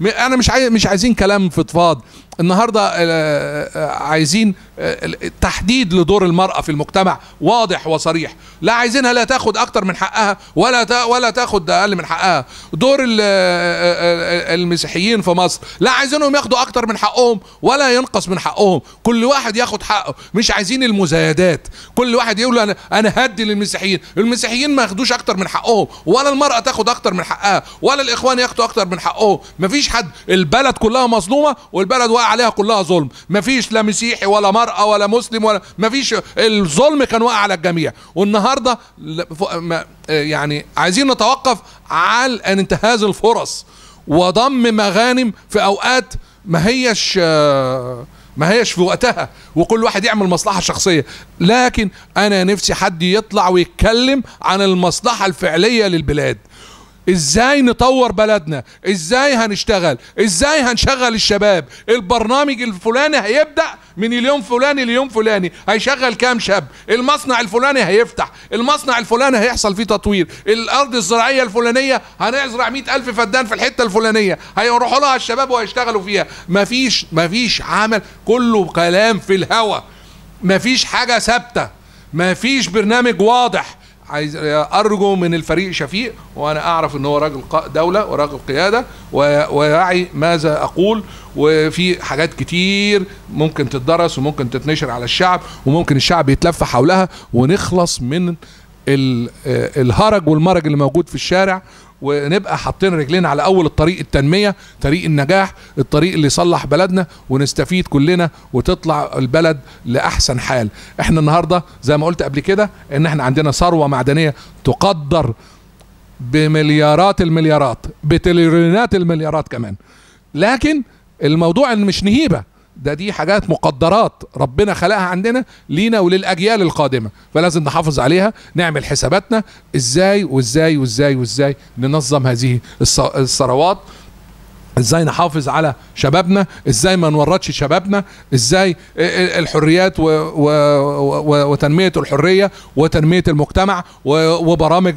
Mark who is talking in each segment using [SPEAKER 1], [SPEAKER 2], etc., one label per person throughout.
[SPEAKER 1] انا مش عايز مش عايزين كلام فضفاض النهارده آه، آه، آه، عايزين تحديد لدور المراه في المجتمع واضح وصريح لا عايزينها لا تاخد اكتر من حقها ولا ولا تاخد اقل من حقها دور المسيحيين في مصر لا عايزينهم ياخدوا اكتر من حقهم ولا ينقص من حقهم كل واحد ياخد حقه مش عايزين المزايدات كل واحد يقول انا انا هدي للمسيحيين المسيحيين ما ياخدوش اكتر من حقهم ولا المراه تاخد اكتر من حقها ولا الاخوان ياخدوا اكتر من حقهم مفيش حد البلد كلها مظلومه والبلد واقع بقى عليها كلها ظلم مفيش لا مسيحي ولا مرأة ولا مسلم ولا مفيش الظلم كان واقع على الجميع والنهاردة آه، يعني عايزين نتوقف على انتهاز الفرص وضم مغانم في أوقات ما هيش آه، ما هيش في وقتها وكل واحد يعمل مصلحة شخصية لكن أنا نفسي حد يطلع ويتكلم عن المصلحة الفعلية للبلاد ازاي نطور بلدنا ازاي هنشتغل ازاي هنشغل الشباب البرنامج الفلاني هيبدا من اليوم فلاني ليوم فلاني هيشغل كام شاب المصنع الفلاني هيفتح المصنع الفلاني هيحصل فيه تطوير الارض الزراعيه الفلانيه هنزرع مئة الف فدان في الحته الفلانيه هيروحوا لها الشباب وهيشتغلوا فيها مفيش مفيش عمل كله كلام في الهوا مفيش حاجه ثابته مفيش برنامج واضح عايز ارجو من الفريق شفيق وانا اعرف ان هو راجل دوله وراجل قياده ويعي ماذا اقول وفي حاجات كتير ممكن تتدرس وممكن تتنشر على الشعب وممكن الشعب يتلف حولها ونخلص من الهرج والمرج اللي موجود في الشارع ونبقى حاطين رجلينا على اول الطريق التنميه طريق النجاح الطريق اللي يصلح بلدنا ونستفيد كلنا وتطلع البلد لاحسن حال احنا النهارده زي ما قلت قبل كده ان احنا عندنا ثروه معدنيه تقدر بمليارات المليارات بتريليونات المليارات كمان لكن الموضوع ان مش نهيبه ده دي حاجات مقدرات ربنا خلقها عندنا لينا وللاجيال القادمه فلازم نحافظ عليها نعمل حساباتنا ازاي وازاي وازاي وازاي ننظم هذه الثروات ازاي نحافظ على شبابنا ازاي ما نورطش شبابنا ازاي الحريات و... و... و... وتنميه الحريه وتنميه المجتمع و... وبرامج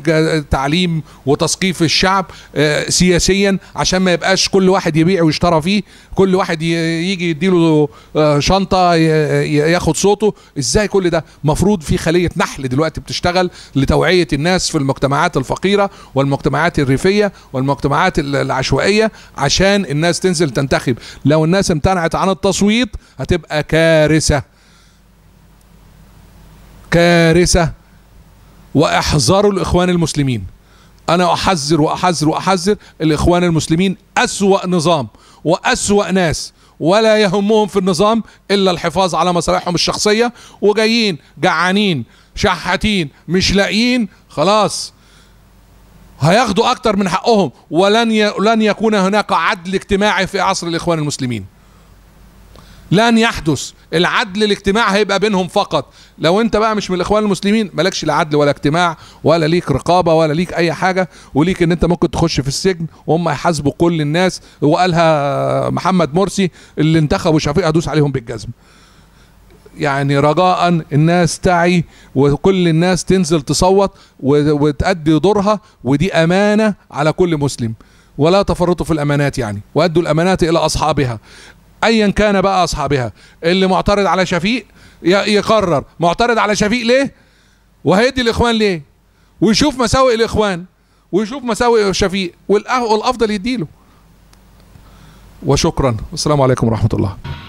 [SPEAKER 1] تعليم وتثقيف الشعب آه، سياسيا عشان ما يبقاش كل واحد يبيع ويشترى فيه كل واحد يجي يديله آه، شنطه ياخد صوته ازاي كل ده مفروض في خليه نحل دلوقتي بتشتغل لتوعيه الناس في المجتمعات الفقيره والمجتمعات الريفيه والمجتمعات العشوائيه عشان عشان الناس تنزل تنتخب لو الناس امتنعت عن التصويت هتبقى كارثه كارثه واحذروا الاخوان المسلمين انا احذر واحذر واحذر الاخوان المسلمين اسوا نظام واسوا ناس ولا يهمهم في النظام الا الحفاظ على مصالحهم الشخصيه وجايين جعانين شحاتين مش لاقيين خلاص هياخدوا اكتر من حقهم ولن ي... لن يكون هناك عدل اجتماعي في عصر الاخوان المسلمين لن يحدث العدل الاجتماعي هيبقى بينهم فقط لو انت بقى مش من الاخوان المسلمين مالكش لا عدل ولا اجتماع ولا ليك رقابه ولا ليك اي حاجه وليك ان انت ممكن تخش في السجن وهم هيحاسبوا كل الناس وقالها محمد مرسي اللي انتخبوا شفيق هدوس عليهم بالجزم يعني رجاء الناس تعي وكل الناس تنزل تصوت وتأدي دورها ودي أمانة على كل مسلم ولا تفرطوا في الأمانات يعني وأدوا الأمانات إلى أصحابها أيا كان بقى أصحابها اللي معترض على شفيق يقرر معترض على شفيق ليه وهيدي الإخوان ليه ويشوف مساوئ الإخوان ويشوف مساوئ شفيق والأفضل يديله وشكرا والسلام عليكم ورحمة الله